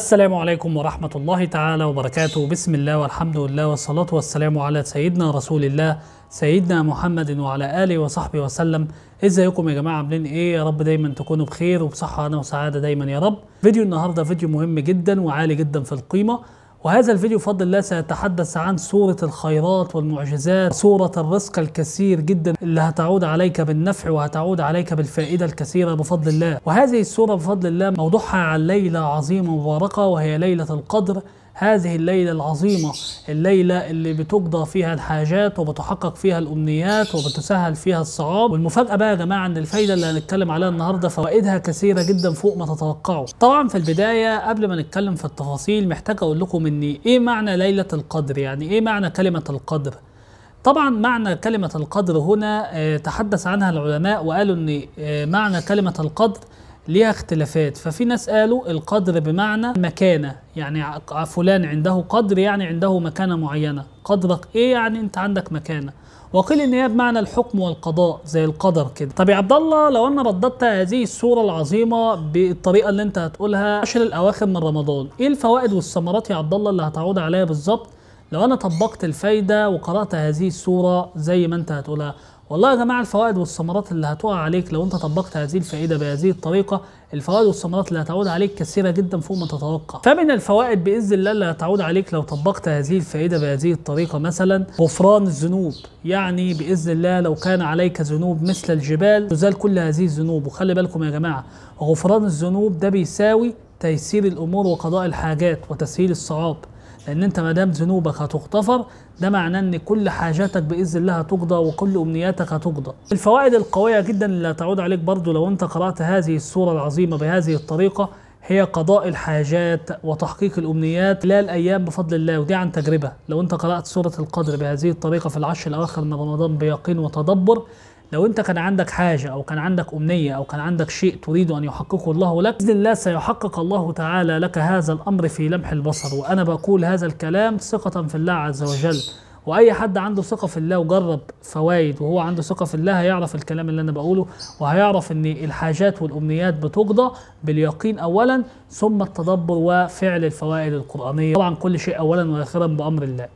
السلام عليكم ورحمة الله تعالى وبركاته بسم الله والحمد لله والصلاة والسلام على سيدنا رسول الله سيدنا محمد وعلى آله وصحبه وسلم ازيكم إيه يا جماعة عاملين ايه يا رب دايما تكونوا بخير وبصحة أنا وسعادة دايما يا رب فيديو النهاردة فيديو مهم جدا وعالي جدا في القيمة وهذا الفيديو بفضل الله سيتحدث عن سورة الخيرات والمعجزات سورة الرزق الكثير جدا اللي هتعود عليك بالنفع وهتعود عليك بالفائدة الكثيرة بفضل الله وهذه السورة بفضل الله موضوعها عن ليلة عظيمة مباركة وهي ليلة القدر هذه الليلة العظيمة الليلة اللي بتقضى فيها الحاجات وبتحقق فيها الأمنيات وبتسهل فيها الصعاب والمفاجأة بقى يا جماعة أن الفايدة اللي هنتكلم عليها النهاردة فوائدها كثيرة جدا فوق ما تتوقعوا طبعا في البداية قبل ما نتكلم في التفاصيل محتاج أقول لكم أن إيه معنى ليلة القدر يعني إيه معنى كلمة القدر طبعا معنى كلمة القدر هنا آه، تحدث عنها العلماء وقالوا أن آه، معنى كلمة القدر ليها اختلافات ففي ناس قالوا القدر بمعنى مكانة يعني فلان عنده قدر يعني عنده مكانة معينة قدرك ايه يعني انت عندك مكانة وقيل ان هي بمعنى الحكم والقضاء زي القدر كده طب يا عبد الله لو انا رددت هذه السورة العظيمه بالطريقه اللي انت هتقولها عشر الاواخر من رمضان ايه الفوائد والثمرات يا عبد الله اللي هتعود عليها بالظبط لو انا طبقت الفايده وقرات هذه السورة زي ما انت هتقولها والله يا جماعه الفوائد والثمرات اللي هتقع عليك لو انت طبقت هذه الفائده بهذه الطريقه الفوائد والثمرات اللي هتعود عليك كثيره جدا فوق ما تتوقع فمن الفوائد باذن الله اللي هتعود عليك لو طبقت هذه الفائده بهذه الطريقه مثلا غفران الذنوب يعني باذن الله لو كان عليك ذنوب مثل الجبال تزال كل هذه الذنوب وخلي بالكم يا جماعه غفران الذنوب ده بيساوي تيسير الامور وقضاء الحاجات وتسهيل الصعاب لان انت ما دام ذنوبك هتغتفر ده معناه ان كل حاجاتك باذن الله هتقضى وكل امنياتك هتقضى. الفوائد القويه جدا اللي هتعود عليك برضو لو انت قرات هذه السوره العظيمه بهذه الطريقه هي قضاء الحاجات وتحقيق الامنيات خلال ايام بفضل الله ودي عن تجربه لو انت قرات سوره القدر بهذه الطريقه في العشر الاواخر من رمضان بيقين وتدبر لو انت كان عندك حاجه او كان عندك امنيه او كان عندك شيء تريد ان يحققه الله لك باذن الله سيحقق الله تعالى لك هذا الامر في لمح البصر وانا بقول هذا الكلام ثقه في الله عز وجل واي حد عنده ثقه في الله وجرب فوائد وهو عنده ثقه في الله هيعرف الكلام اللي انا بقوله وهيعرف ان الحاجات والامنيات بتقضى باليقين اولا ثم التدبر وفعل الفوائد القرانيه طبعا كل شيء اولا واخرا بامر الله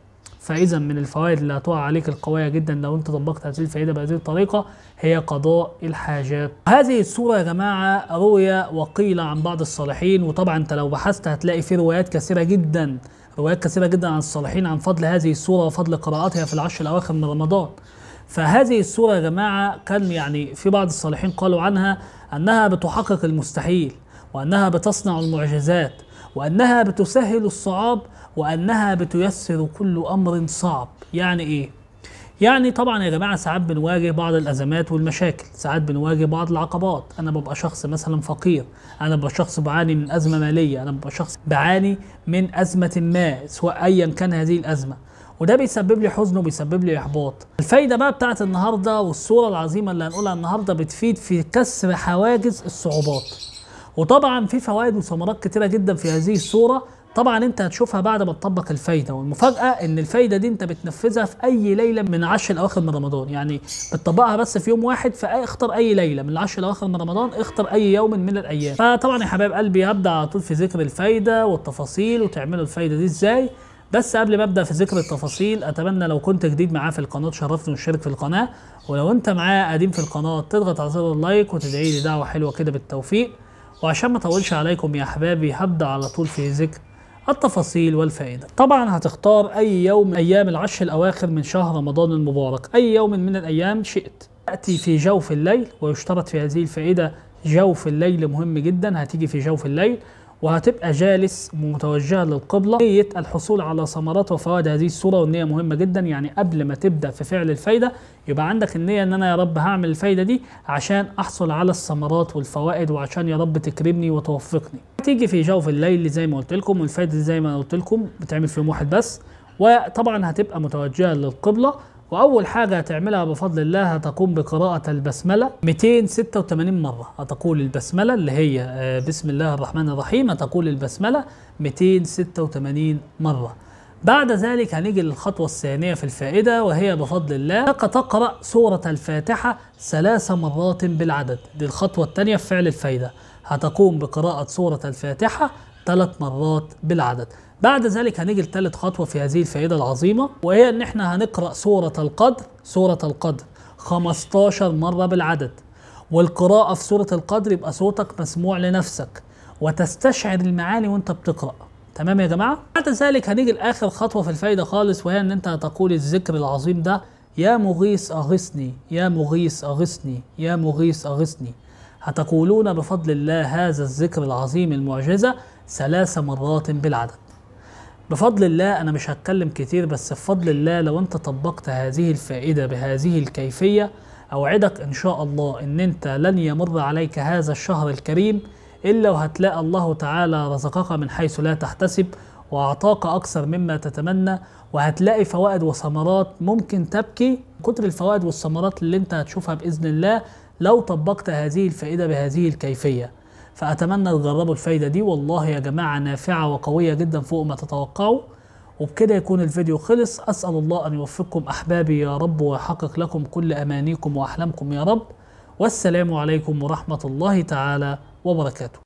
فاذا من الفوائد اللي هتقع عليك القويه جدا لو انت طبقت هذه الفائده بهذه الطريقه هي قضاء الحاجات هذه السوره يا جماعه روي وقيل عن بعض الصالحين وطبعا انت لو بحثت هتلاقي في روايات كثيره جدا روايات كثيره جدا عن الصالحين عن فضل هذه السوره وفضل قراءتها في العشر الاواخر من رمضان فهذه السوره يا جماعه كان يعني في بعض الصالحين قالوا عنها انها بتحقق المستحيل وانها بتصنع المعجزات وأنها بتسهل الصعاب وأنها بتيسر كل أمر صعب يعني إيه؟ يعني طبعا يا جماعه ساعات بنواجه بعض الازمات والمشاكل ساعات بنواجه بعض العقبات انا ببقى شخص مثلا فقير انا ببقى شخص بعاني من ازمه ماليه انا ببقى شخص بعاني من ازمه ما سواء ايا كان هذه الازمه وده بيسبب لي حزن وبيسبب لي احباط الفايده بقى بتاعت النهارده والصوره العظيمه اللي هنقولها النهارده بتفيد في كسر حواجز الصعوبات وطبعا في فوائد وثمرات كتيره جدا في هذه الصوره طبعا انت هتشوفها بعد ما تطبق الفايده والمفاجاه ان الفايده دي انت بتنفذها في اي ليله من العشر الاواخر من رمضان يعني بتطبقها بس في يوم واحد فاختر اي ليله من العشر الاواخر من رمضان اختر اي يوم من الايام فطبعا يا حبايب قلبي هبدا على طول في ذكر الفايده والتفاصيل وتعملوا الفايده دي ازاي بس قبل ما ابدا في ذكر التفاصيل اتمنى لو كنت جديد معايا في القناه تشرفني وتشترك في القناه ولو انت معايا قديم في القناه تضغط على زر اللايك وتدعي لي دعوه حلوه كده بالتوفيق وعشان ما اطولش عليكم يا احبابي هبدا على طول في ذكر التفاصيل والفائدة طبعا هتختار أي يوم أيام العشر الأواخر من شهر رمضان المبارك أي يوم من الأيام شئت تأتي في جوف الليل ويشترط في هذه الفائدة جوف الليل مهم جدا هتيجي في جوف الليل وهتبقى جالس متوجهه للقبله نيه الحصول على ثمرات وفوائد هذه الصوره والنيه مهمه جدا يعني قبل ما تبدا في فعل الفايده يبقى عندك النيه ان انا يا رب هعمل الفايده دي عشان احصل على الثمرات والفوائد وعشان يا رب تكرمني وتوفقني تيجي في جوف الليل زي ما قلت لكم والفايده دي زي ما قلت لكم بتعمل في يوم واحد بس وطبعا هتبقى متوجهه للقبله واول حاجه هتعملها بفضل الله هتقوم بقراءه البسمله 286 مره هتقول البسمله اللي هي آه، بسم الله الرحمن الرحيم هتقول البسمله 286 مره بعد ذلك هنيجي للخطوة الثانية في الفائدة وهي بفضل الله تقرأ سورة الفاتحة ثلاث مرات بالعدد دي الخطوة الثانية في فعل الفايدة هتقوم بقراءة سورة الفاتحة ثلاث مرات بالعدد بعد ذلك هنيجي لثالث خطوة في هذه الفائدة العظيمة وهي ان احنا هنقرأ سورة القدر سورة القدر 15 مرة بالعدد والقراءة في سورة القدر يبقى صوتك مسموع لنفسك وتستشعر المعاني وانت بتقرأ تمام يا جماعة؟ بعد ذلك هنيجي لآخر خطوة في الفايدة خالص وهي ان انت هتقول الذكر العظيم ده يا مغيث أغثني يا مغيث أغثني يا مغيث أغثني هتقولون بفضل الله هذا الذكر العظيم المعجزة ثلاث مرات بالعدد بفضل الله انا مش هتكلم كتير بس بفضل الله لو انت طبقت هذه الفائده بهذه الكيفيه اوعدك ان شاء الله ان انت لن يمر عليك هذا الشهر الكريم الا وهتلاقى الله تعالى رزقك من حيث لا تحتسب واعطاك اكثر مما تتمنى وهتلاقي فوائد وثمرات ممكن تبكي كتر الفوائد والثمرات اللي انت هتشوفها باذن الله لو طبقت هذه الفائده بهذه الكيفيه فاتمنى تجربوا الفايده دي والله يا جماعه نافعه وقويه جدا فوق ما تتوقعوا وبكده يكون الفيديو خلص اسال الله ان يوفقكم احبابي يا رب ويحقق لكم كل امانيكم واحلامكم يا رب والسلام عليكم ورحمه الله تعالى وبركاته